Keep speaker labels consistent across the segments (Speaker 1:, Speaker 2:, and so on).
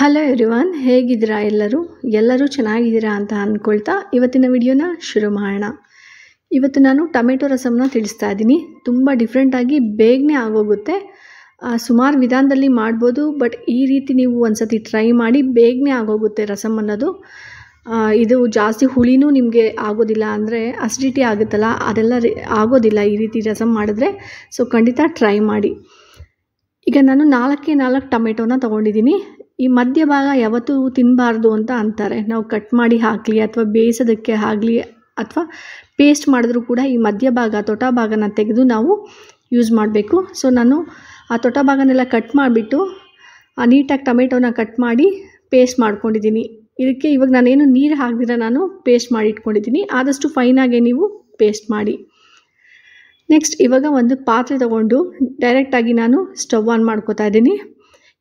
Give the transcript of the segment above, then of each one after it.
Speaker 1: hello everyone ಹೇಗಿದ್ದೀರಾ ಎಲ್ಲರೂ ಎಲ್ಲರೂ ಚೆನ್ನಾಗಿದ್ದೀರಾ ಅಂತ ಅಂದ್ಕೊಳ್ತಾ ಇವತ್ತಿನ ವಿಡಿಯೋನ ಶುರು ಮಾಡೋಣ ಇವತ್ತು ನಾನು ಟೊಮೆಟೊ ರಸಮನ್ನ ತಿಳಿಸ್ತಾ ಇದ್ದೀನಿ ತುಂಬ ಡಿಫ್ರೆಂಟಾಗಿ ಬೇಗನೆ ಆಗೋಗುತ್ತೆ ಸುಮಾರು ವಿಧಾನದಲ್ಲಿ ಮಾಡ್ಬೋದು ಬಟ್ ಈ ರೀತಿ ನೀವು ಒಂದ್ಸತಿ ಟ್ರೈ ಮಾಡಿ ಬೇಗನೆ ಆಗೋಗುತ್ತೆ ರಸಮ್ ಅನ್ನೋದು ಇದು ಜಾಸ್ತಿ ಹುಳಿನೂ ನಿಮಗೆ ಆಗೋದಿಲ್ಲ ಅಂದರೆ ಅಸಿಡಿಟಿ ಆಗುತ್ತಲ್ಲ ಅದೆಲ್ಲ ಆಗೋದಿಲ್ಲ ಈ ರೀತಿ ರಸಮ್ ಮಾಡಿದ್ರೆ ಸೊ ಖಂಡಿತ ಟ್ರೈ ಮಾಡಿ ಈಗ ನಾನು ನಾಲ್ಕೇ ನಾಲ್ಕು ಟೊಮೆಟೊನ ತೊಗೊಂಡಿದ್ದೀನಿ ಈ ಮಧ್ಯ ಭಾಗ ಯಾವತ್ತೂ ತಿನ್ನಬಾರ್ದು ಅಂತ ಅಂತಾರೆ ನಾವು ಕಟ್ ಮಾಡಿ ಹಾಕಲಿ ಅಥವಾ ಬೇಯಿಸೋದಕ್ಕೆ ಆಗಲಿ ಅಥವಾ ಪೇಸ್ಟ್ ಮಾಡಿದ್ರೂ ಕೂಡ ಈ ಮಧ್ಯ ಭಾಗ ತೊಟ ಭಾಗನ ತೆಗೆದು ನಾವು ಯೂಸ್ ಮಾಡಬೇಕು ಸೊ ನಾನು ಆ ತೊಟ ಭಾಗನೆಲ್ಲ ಕಟ್ ಮಾಡಿಬಿಟ್ಟು ಆ ನೀಟಾಗಿ ಟೊಮೆಟೊನ ಕಟ್ ಮಾಡಿ ಪೇಸ್ಟ್ ಮಾಡ್ಕೊಂಡಿದ್ದೀನಿ ಇದಕ್ಕೆ ಇವಾಗ ನಾನೇನು ನೀರು ಹಾಕಿದ್ರೆ ನಾನು ಪೇಸ್ಟ್ ಮಾಡಿ ಇಟ್ಕೊಂಡಿದ್ದೀನಿ ಆದಷ್ಟು ಫೈನಾಗೆ ನೀವು ಪೇಸ್ಟ್ ಮಾಡಿ ನೆಕ್ಸ್ಟ್ ಇವಾಗ ಒಂದು ಪಾತ್ರೆ ತಗೊಂಡು ಡೈರೆಕ್ಟಾಗಿ ನಾನು ಸ್ಟವ್ ಆನ್ ಮಾಡ್ಕೋತಾ ಇದ್ದೀನಿ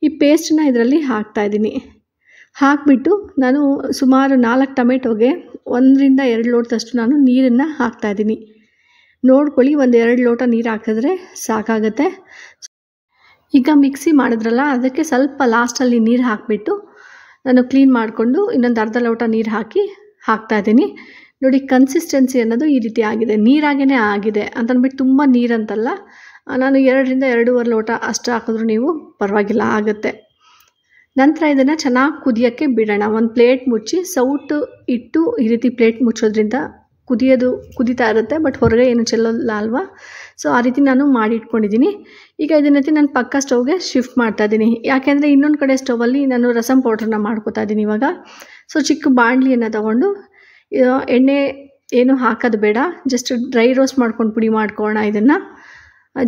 Speaker 1: ಈ ಪೇಸ್ಟನ್ನ ಇದರಲ್ಲಿ ಹಾಕ್ತಾಯಿದ್ದೀನಿ ಹಾಕಿಬಿಟ್ಟು ನಾನು ಸುಮಾರು ನಾಲ್ಕು ಟೊಮೆಟೊಗೆ ಒಂದರಿಂದ ಎರಡು ಲೋಟದಷ್ಟು ನಾನು ನೀರನ್ನು ಹಾಕ್ತಾಯಿದ್ದೀನಿ ನೋಡ್ಕೊಳ್ಳಿ ಒಂದು ಎರಡು ಲೋಟ ನೀರು ಹಾಕಿದ್ರೆ ಸಾಕಾಗುತ್ತೆ ಈಗ ಮಿಕ್ಸಿ ಮಾಡಿದ್ರಲ್ಲ ಅದಕ್ಕೆ ಸ್ವಲ್ಪ ಲಾಸ್ಟಲ್ಲಿ ನೀರು ಹಾಕಿಬಿಟ್ಟು ನಾನು ಕ್ಲೀನ್ ಮಾಡಿಕೊಂಡು ಇನ್ನೊಂದು ಅರ್ಧ ಲೋಟ ನೀರು ಹಾಕಿ ಹಾಕ್ತಾಯಿದ್ದೀನಿ ನೋಡಿ ಕನ್ಸಿಸ್ಟೆನ್ಸಿ ಅನ್ನೋದು ಈ ರೀತಿ ಆಗಿದೆ ನೀರಾಗೇ ಆಗಿದೆ ಅಂತಂದ್ಬಿಟ್ಟು ತುಂಬ ನೀರಂತಲ್ಲ ನಾನು ಎರಡರಿಂದ ಎರಡೂವರೆ ಲೋಟ ಅಷ್ಟು ಹಾಕಿದ್ರೂ ನೀವು ಪರವಾಗಿಲ್ಲ ಆಗುತ್ತೆ ನಂತರ ಇದನ್ನು ಚೆನ್ನಾಗಿ ಕುದಿಯೋಕ್ಕೆ ಬಿಡೋಣ ಒಂದು ಪ್ಲೇಟ್ ಮುಚ್ಚಿ ಸೌಟು ಇಟ್ಟು ಈ ರೀತಿ ಪ್ಲೇಟ್ ಮುಚ್ಚೋದ್ರಿಂದ ಕುದಿಯೋದು ಕುದೀತಾ ಇರುತ್ತೆ ಬಟ್ ಹೊರಗೆ ಏನು ಚೆಲ್ಲೋಲ್ಲ ಅಲ್ವಾ ಸೊ ಆ ರೀತಿ ನಾನು ಮಾಡಿ ಇಟ್ಕೊಂಡಿದ್ದೀನಿ ಈಗ ಇದನ್ನತ್ತಿ ನಾನು ಪಕ್ಕ ಸ್ಟೌವ್ಗೆ ಶಿಫ್ಟ್ ಮಾಡ್ತಾ ಇದ್ದೀನಿ ಯಾಕೆಂದರೆ ಇನ್ನೊಂದು ಕಡೆ ಸ್ಟವಲ್ಲಿ ನಾನು ರಸಮ್ ಪೌಡ್ರನ್ನ ಮಾಡ್ಕೋತಾ ಇದ್ದೀನಿ ಇವಾಗ ಸೊ ಚಿಕ್ಕ ಬಾಣಲಿಯನ್ನು ತೊಗೊಂಡು ಎಣ್ಣೆ ಏನು ಹಾಕೋದು ಬೇಡ ಜಸ್ಟ್ ಡ್ರೈ ರೋಸ್ಟ್ ಮಾಡ್ಕೊಂಡು ಪುಡಿ ಮಾಡ್ಕೊಳ್ಳೋಣ ಇದನ್ನು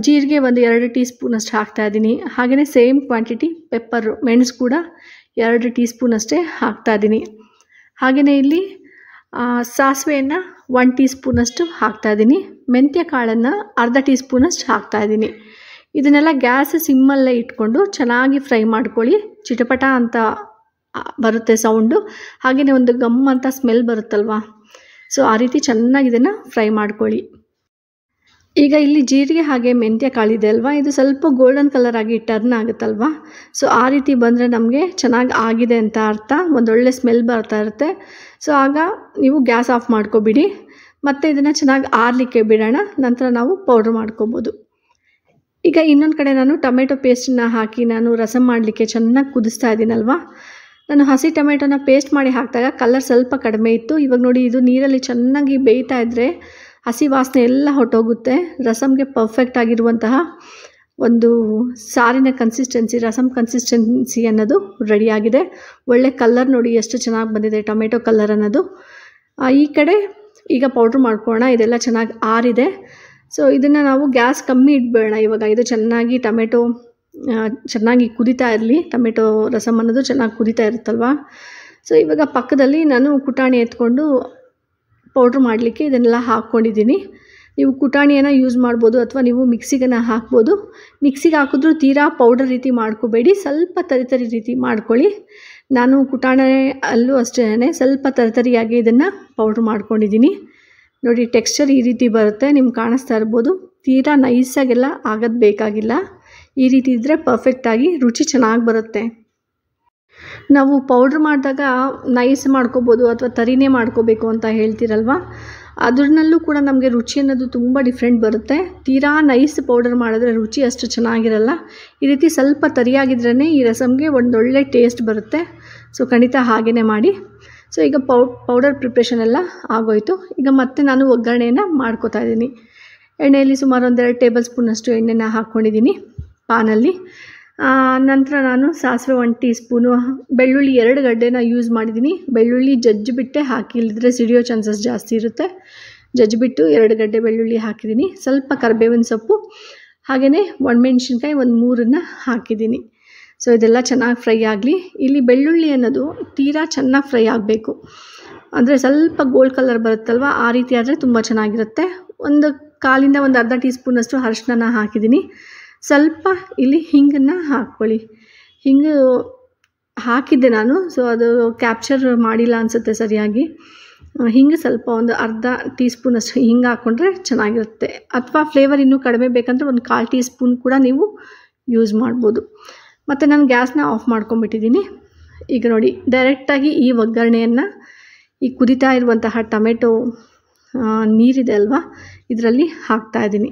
Speaker 1: ಜೀರಿಗೆ ಒಂದು ಎರಡು ಟೀ ಸ್ಪೂನಷ್ಟು ಹಾಕ್ತಾ ಇದ್ದೀನಿ ಹಾಗೆಯೇ ಸೇಮ್ ಕ್ವಾಂಟಿಟಿ ಪೆಪ್ಪರ್ ಮೆಣಸು ಕೂಡ ಎರಡು ಟೀ ಸ್ಪೂನಷ್ಟೇ ಹಾಕ್ತಾ ಇದ್ದೀನಿ ಹಾಗೆಯೇ ಇಲ್ಲಿ ಸಾಸಿವೆಯನ್ನು ಒನ್ ಟೀ ಸ್ಪೂನಷ್ಟು ಇದ್ದೀನಿ ಮೆಂತ್ಯ ಕಾಳನ್ನು ಅರ್ಧ ಟೀ ಸ್ಪೂನಷ್ಟು ಇದ್ದೀನಿ ಇದನ್ನೆಲ್ಲ ಗ್ಯಾಸ್ ಸಿಮ್ಮಲ್ಲೇ ಇಟ್ಕೊಂಡು ಚೆನ್ನಾಗಿ ಫ್ರೈ ಮಾಡ್ಕೊಳ್ಳಿ ಚಿಟಪಟ ಅಂತ ಬರುತ್ತೆ ಸೌಂಡು ಹಾಗೆಯೇ ಒಂದು ಗಮ್ ಅಂತ ಸ್ಮೆಲ್ ಬರುತ್ತಲ್ವ ಸೊ ಆ ರೀತಿ ಚೆನ್ನಾಗಿ ಇದನ್ನು ಫ್ರೈ ಮಾಡ್ಕೊಳ್ಳಿ ಈಗ ಇಲ್ಲಿ ಜೀರಿಗೆ ಹಾಗೆ ಮೆಂತ್ಯ ಕಾಳಿದೆ ಅಲ್ವಾ ಇದು ಸ್ವಲ್ಪ ಗೋಲ್ಡನ್ ಕಲರ್ ಆಗಿ ಟರ್ನ್ ಆಗುತ್ತಲ್ವಾ ಸೊ ಆ ರೀತಿ ಬಂದರೆ ನಮಗೆ ಚೆನ್ನಾಗಿ ಆಗಿದೆ ಅಂತ ಅರ್ಥ ಒಂದೊಳ್ಳೆ ಸ್ಮೆಲ್ ಬರ್ತಾ ಇರುತ್ತೆ ಸೊ ಆಗ ನೀವು ಗ್ಯಾಸ್ ಆಫ್ ಮಾಡ್ಕೊಬಿಡಿ ಮತ್ತು ಇದನ್ನು ಚೆನ್ನಾಗಿ ಆರಲಿಕ್ಕೆ ಬಿಡೋಣ ನಂತರ ನಾವು ಪೌಡ್ರ್ ಮಾಡ್ಕೋಬೋದು ಈಗ ಇನ್ನೊಂದು ಕಡೆ ನಾನು ಟೊಮೆಟೊ ಪೇಸ್ಟನ್ನ ಹಾಕಿ ನಾನು ರಸ ಮಾಡಲಿಕ್ಕೆ ಚೆನ್ನಾಗಿ ಕುದಿಸ್ತಾ ಇದ್ದೀನಲ್ವಾ ನಾನು ಹಸಿ ಟೊಮೆಟೊನ ಪೇಸ್ಟ್ ಮಾಡಿ ಹಾಕಿದಾಗ ಕಲರ್ ಸ್ವಲ್ಪ ಕಡಿಮೆ ಇತ್ತು ಇವಾಗ ನೋಡಿ ಇದು ನೀರಲ್ಲಿ ಚೆನ್ನಾಗಿ ಬೇಯ್ತಾ ಇದ್ದರೆ ಹಸಿ ವಾಸನೆ ಎಲ್ಲ ಹೊಟ್ಟೋಗುತ್ತೆ ರಸಮ್ಗೆ ಪರ್ಫೆಕ್ಟ್ ಆಗಿರುವಂತಹ ಒಂದು ಸಾರಿನ ಕನ್ಸಿಸ್ಟೆನ್ಸಿ ರಸಮ್ ಕನ್ಸಿಸ್ಟೆನ್ಸಿ ಅನ್ನೋದು ರೆಡಿಯಾಗಿದೆ ಒಳ್ಳೆ ಕಲ್ಲರ್ ನೋಡಿ ಎಷ್ಟು ಚೆನ್ನಾಗಿ ಬಂದಿದೆ ಟೊಮೆಟೊ ಕಲ್ಲರ್ ಅನ್ನೋದು ಈ ಕಡೆ ಈಗ ಪೌಡ್ರ್ ಮಾಡ್ಕೊಳ್ಳೋಣ ಇದೆಲ್ಲ ಚೆನ್ನಾಗಿ ಆರಿದೆ ಸೊ ಇದನ್ನು ನಾವು ಗ್ಯಾಸ್ ಕಮ್ಮಿ ಇಡಬೇಡ ಇವಾಗ ಇದು ಚೆನ್ನಾಗಿ ಟೊಮೆಟೊ ಚೆನ್ನಾಗಿ ಕುದಿತಾ ಇರಲಿ ಟೊಮೆಟೊ ರಸಮ್ ಅನ್ನೋದು ಚೆನ್ನಾಗಿ ಕುದಿತಾ ಇರುತ್ತಲ್ವ ಸೊ ಇವಾಗ ಪಕ್ಕದಲ್ಲಿ ನಾನು ಕುಟಾಣಿ ಎತ್ಕೊಂಡು ಪೌಡ್ರ್ ಮಾಡಲಿಕ್ಕೆ ಇದನ್ನೆಲ್ಲ ಹಾಕ್ಕೊಂಡಿದ್ದೀನಿ ನೀವು ಕುಟಾಣಿಯನ್ನು ಯೂಸ್ ಮಾಡ್ಬೋದು ಅಥವಾ ನೀವು ಮಿಕ್ಸಿಗನ್ನು ಹಾಕ್ಬೋದು ಮಿಕ್ಸಿಗೆ ಹಾಕಿದ್ರೂ ತೀರಾ ಪೌಡರ್ ರೀತಿ ಮಾಡ್ಕೋಬೇಡಿ ಸ್ವಲ್ಪ ತರಿತರಿ ರೀತಿ ಮಾಡ್ಕೊಳ್ಳಿ ನಾನು ಕುಟಾಣೆ ಅಲ್ಲೂ ಅಷ್ಟೇ ಸ್ವಲ್ಪ ತರಿತರಿಯಾಗಿ ಇದನ್ನು ಪೌಡ್ರ್ ಮಾಡ್ಕೊಂಡಿದ್ದೀನಿ ನೋಡಿ ಟೆಕ್ಸ್ಚರ್ ಈ ರೀತಿ ಬರುತ್ತೆ ನಿಮ್ಗೆ ಕಾಣಿಸ್ತಾ ಇರ್ಬೋದು ತೀರಾ ನೈಸಾಗೆಲ್ಲ ಆಗೋದು ಬೇಕಾಗಿಲ್ಲ ಈ ರೀತಿ ಇದ್ದರೆ ಪರ್ಫೆಕ್ಟಾಗಿ ರುಚಿ ಚೆನ್ನಾಗಿ ಬರುತ್ತೆ ನಾವು ಪೌಡ್ರ್ ಮಾಡಿದಾಗ ನೈಸ್ ಮಾಡ್ಕೋಬೋದು ಅಥವಾ ತರಿನೇ ಮಾಡ್ಕೋಬೇಕು ಅಂತ ಹೇಳ್ತೀರಲ್ವ ಅದ್ರನಲ್ಲೂ ಕೂಡ ನಮಗೆ ರುಚಿ ಅನ್ನೋದು ತುಂಬ ಡಿಫ್ರೆಂಟ್ ಬರುತ್ತೆ ತೀರಾ ನೈಸ್ ಪೌಡರ್ ಮಾಡಿದ್ರೆ ರುಚಿ ಅಷ್ಟು ಚೆನ್ನಾಗಿರಲ್ಲ ಈ ರೀತಿ ಸ್ವಲ್ಪ ತರಿಯಾಗಿದ್ರೇ ಈ ರಸಮ್ಗೆ ಒಂದೊಳ್ಳೆ ಟೇಸ್ಟ್ ಬರುತ್ತೆ ಸೊ ಖಂಡಿತ ಹಾಗೆಯೇ ಮಾಡಿ ಸೊ ಈಗ ಪೌ ಪೌಡರ್ ಪ್ರಿಪ್ರೇಷನ್ ಎಲ್ಲ ಆಗೋಯಿತು ಈಗ ಮತ್ತೆ ನಾನು ಒಗ್ಗರಣೆಯನ್ನು ಮಾಡ್ಕೋತಾ ಇದ್ದೀನಿ ಎಣ್ಣೆಯಲ್ಲಿ ಸುಮಾರು ಒಂದೆರಡು ಟೇಬಲ್ ಸ್ಪೂನಷ್ಟು ಎಣ್ಣೆನ ಹಾಕ್ಕೊಂಡಿದ್ದೀನಿ ಪಾನಲ್ಲಿ ನಂತರ ನಾನು ಸಾಸಿವೆ ಒನ್ ಟೀ ಸ್ಪೂನು ಬೆಳ್ಳುಳ್ಳಿ ಎರಡು ಗಡ್ಡೆನ ಯೂಸ್ ಮಾಡಿದ್ದೀನಿ ಬೆಳ್ಳುಳ್ಳಿ ಜಜ್ಜಿಬಿಟ್ಟೆ ಹಾಕಿ ಇಲ್ಲದ್ರೆ ಸಿಡಿಯೋ ಚಾನ್ಸಸ್ ಜಾಸ್ತಿ ಇರುತ್ತೆ ಜಜ್ಜಿಬಿಟ್ಟು ಎರಡು ಗಡ್ಡೆ ಬೆಳ್ಳುಳ್ಳಿ ಹಾಕಿದ್ದೀನಿ ಸ್ವಲ್ಪ ಕರಿಬೇವಿನ ಸೊಪ್ಪು ಹಾಗೆಯೇ ಒಣಮೆಣ್ಸಿನ್ಕಾಯಿ ಒಂದು ಮೂರನ್ನು ಹಾಕಿದ್ದೀನಿ ಸೊ ಇದೆಲ್ಲ ಚೆನ್ನಾಗಿ ಫ್ರೈ ಆಗಲಿ ಇಲ್ಲಿ ಬೆಳ್ಳುಳ್ಳಿ ಅನ್ನೋದು ತೀರಾ ಚೆನ್ನಾಗಿ ಫ್ರೈ ಆಗಬೇಕು ಅಂದರೆ ಸ್ವಲ್ಪ ಗೋಲ್ಡ್ ಕಲರ್ ಬರುತ್ತಲ್ವ ಆ ರೀತಿ ಆದರೆ ತುಂಬ ಚೆನ್ನಾಗಿರುತ್ತೆ ಒಂದು ಕಾಲಿಂದ ಒಂದು ಅರ್ಧ ಟೀ ಸ್ಪೂನಷ್ಟು ಅರಶಿನ ಹಾಕಿದ್ದೀನಿ ಸ್ವಲ್ಪ ಇಲ್ಲಿ ಹಿಂಗನ್ನು ಹಾಕ್ಕೊಳ್ಳಿ ಹಿಂಗು ಹಾಕಿದ್ದೆ ನಾನು ಸೊ ಅದು ಕ್ಯಾಪ್ಚರ್ ಮಾಡಿಲ್ಲ ಅನಿಸುತ್ತೆ ಸರಿಯಾಗಿ ಹಿಂಗೆ ಸ್ವಲ್ಪ ಒಂದು ಅರ್ಧ ಟೀ ಅಷ್ಟು ಹಿಂಗೆ ಹಾಕ್ಕೊಂಡ್ರೆ ಚೆನ್ನಾಗಿರುತ್ತೆ ಅಥವಾ ಫ್ಲೇವರ್ ಇನ್ನೂ ಕಡಿಮೆ ಬೇಕಂದ್ರೆ ಒಂದು ಕಾಲು ಟೀ ಸ್ಪೂನ್ ಕೂಡ ನೀವು ಯೂಸ್ ಮಾಡ್ಬೋದು ಮತ್ತು ನಾನು ಗ್ಯಾಸ್ನ ಆಫ್ ಮಾಡ್ಕೊಂಬಿಟ್ಟಿದ್ದೀನಿ ಈಗ ನೋಡಿ ಡೈರೆಕ್ಟಾಗಿ ಈ ಒಗ್ಗರಣೆಯನ್ನು ಈ ಕುದಿತಾ ಇರುವಂತಹ ಟೊಮೆಟೊ ನೀರಿದೆ ಅಲ್ವಾ ಇದರಲ್ಲಿ ಹಾಕ್ತಾ ಇದ್ದೀನಿ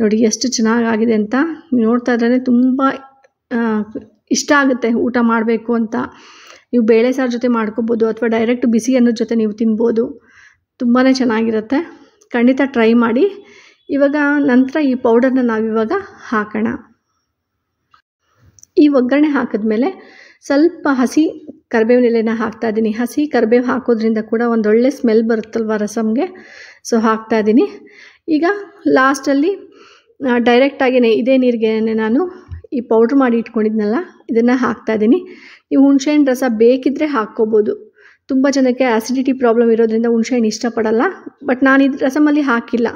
Speaker 1: ನೋಡಿ ಎಷ್ಟು ಚೆನ್ನಾಗಾಗಿದೆ ಅಂತ ನೋಡ್ತಾ ಇದ್ರೆ ತುಂಬ ಇಷ್ಟ ಆಗುತ್ತೆ ಊಟ ಮಾಡಬೇಕು ಅಂತ ನೀವು ಬೇಳೆ ಸಾರು ಜೊತೆ ಮಾಡ್ಕೋಬೋದು ಅಥವಾ ಡೈರೆಕ್ಟ್ ಬಿಸಿ ಅನ್ನೋ ಜೊತೆ ನೀವು ತಿನ್ಬೋದು ತುಂಬಾ ಚೆನ್ನಾಗಿರುತ್ತೆ ಖಂಡಿತ ಟ್ರೈ ಮಾಡಿ ಇವಾಗ ನಂತರ ಈ ಪೌಡರ್ನ ನಾವಿವಾಗ ಹಾಕೋಣ ಈ ಒಗ್ಗರಣೆ ಹಾಕಿದ್ಮೇಲೆ ಸ್ವಲ್ಪ ಹಸಿ ಕರಿಬೇವಿನ ಎಲೆನ ಹಾಕ್ತಾ ಇದ್ದೀನಿ ಹಸಿ ಕರಿಬೇವು ಹಾಕೋದ್ರಿಂದ ಕೂಡ ಒಂದೊಳ್ಳೆ ಸ್ಮೆಲ್ ಬರುತ್ತಲ್ವ ರಸಮ್ಗೆ ಸೊ ಹಾಕ್ತಾ ಇದ್ದೀನಿ ಈಗ ಲಾಸ್ಟಲ್ಲಿ ಡೈರೆಕ್ಟಾಗೇ ಇದೇ ನೀರಿಗೆ ನಾನು ಈ ಪೌಡ್ರ್ ಮಾಡಿ ಇಟ್ಕೊಂಡಿದ್ನಲ್ಲ ಇದನ್ನು ಹಾಕ್ತಾಯಿದ್ದೀನಿ ನೀವು ಹುಣಸೆಹಣ್ಣು ರಸ ಬೇಕಿದ್ದರೆ ಹಾಕ್ಕೋಬೋದು ತುಂಬ ಜನಕ್ಕೆ ಆ್ಯಸಿಡಿಟಿ ಪ್ರಾಬ್ಲಮ್ ಇರೋದರಿಂದ ಹುಣಸೆಹಣ್ಣು ಇಷ್ಟಪಡಲ್ಲ ಬಟ್ ನಾನು ಇದು ರಸಮಲ್ಲಿ ಹಾಕಿಲ್ಲ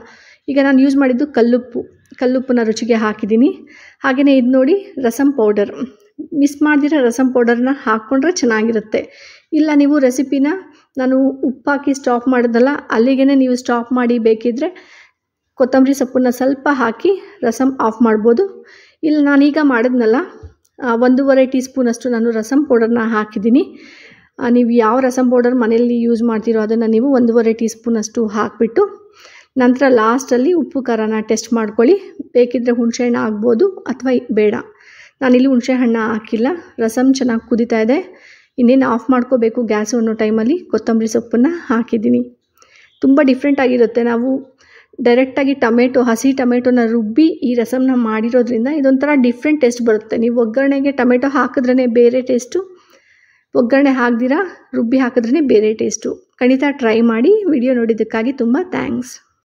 Speaker 1: ಈಗ ನಾನು ಯೂಸ್ ಮಾಡಿದ್ದು ಕಲ್ಲುಪ್ಪು ಕಲ್ಲುಪ್ಪನ್ನ ರುಚಿಗೆ ಹಾಕಿದ್ದೀನಿ ಹಾಗೆಯೇ ಇದು ನೋಡಿ ರಸಂ ಪೌಡರ್ ಮಿಸ್ ಮಾಡಿದಿರೋ ರಸಮ್ ಪೌಡರ್ನ ಹಾಕ್ಕೊಂಡ್ರೆ ಚೆನ್ನಾಗಿರುತ್ತೆ ಇಲ್ಲ ನೀವು ರೆಸಿಪಿನ ನಾನು ಉಪ್ಪಾಕಿ ಸ್ಟಾಪ್ ಮಾಡಿದ್ನಲ್ಲ ಅಲ್ಲಿಗೆ ನೀವು ಸ್ಟಾಪ್ ಮಾಡಿ ಬೇಕಿದ್ದರೆ ಕೊತ್ತಂಬರಿ ಸೊಪ್ಪನ್ನ ಸ್ವಲ್ಪ ಹಾಕಿ ರಸಮ್ ಆಫ್ ಮಾಡ್ಬೋದು ಇಲ್ಲಿ ನಾನೀಗ ಮಾಡಿದ್ನಲ್ಲ ಒಂದೂವರೆ ಟೀ ಸ್ಪೂನಷ್ಟು ನಾನು ರಸಂ ಪೌಡರ್ನ ಹಾಕಿದ್ದೀನಿ ನೀವು ಯಾವ ರಸಂ ಪೌಡರ್ ಮನೆಯಲ್ಲಿ ಯೂಸ್ ಮಾಡ್ತೀರೋ ಅದನ್ನು ನೀವು ಒಂದೂವರೆ ಟೀ ಸ್ಪೂನಷ್ಟು ಹಾಕಿಬಿಟ್ಟು ನಂತರ ಲಾಸ್ಟಲ್ಲಿ ಉಪ್ಪು ಖಾರನ ಟೆಸ್ಟ್ ಮಾಡ್ಕೊಳ್ಳಿ ಬೇಕಿದ್ದರೆ ಹಣ್ಣು ಆಗ್ಬೋದು ಅಥವಾ ಬೇಡ ನಾನಿಲ್ಲಿ ಹುಣಸೆ ಹಣ್ಣು ಹಾಕಿಲ್ಲ ರಸಮ್ ಚೆನ್ನಾಗಿ ಕುದೀತಾ ಇದೆ ಇನ್ನೇನು ಆಫ್ ಮಾಡ್ಕೋಬೇಕು ಗ್ಯಾಸ್ ಅನ್ನೋ ಟೈಮಲ್ಲಿ ಕೊತ್ತಂಬರಿ ಸೊಪ್ಪನ್ನು ಹಾಕಿದ್ದೀನಿ ತುಂಬ ಡಿಫ್ರೆಂಟಾಗಿರುತ್ತೆ ಆಗಿರುತ್ತೆ ನಾವು ಡೈರೆಕ್ಟಾಗಿ ಟೊಮೆಟೊ ಹಸಿ ಟೊಮೆಟೊನ ರುಬ್ಬಿ ಈ ರಸಮ್ನ ಮಾಡಿರೋದ್ರಿಂದ ಇದೊಂಥರ ಡಿಫ್ರೆಂಟ್ ಟೇಸ್ಟ್ ಬರುತ್ತೆ ನೀವು ಒಗ್ಗರಣೆಗೆ ಟೊಮೆಟೊ ಹಾಕಿದ್ರೇ ಬೇರೆ ಟೇಸ್ಟು ಒಗ್ಗರಣೆ ಹಾಕ್ದಿರಾ ರುಬ್ಬಿ ಹಾಕಿದ್ರೇ ಬೇರೆ ಟೇಸ್ಟು ಖಂಡಿತ ಟ್ರೈ ಮಾಡಿ ವಿಡಿಯೋ ನೋಡಿದ್ದಕ್ಕಾಗಿ ತುಂಬ ಥ್ಯಾಂಕ್ಸ್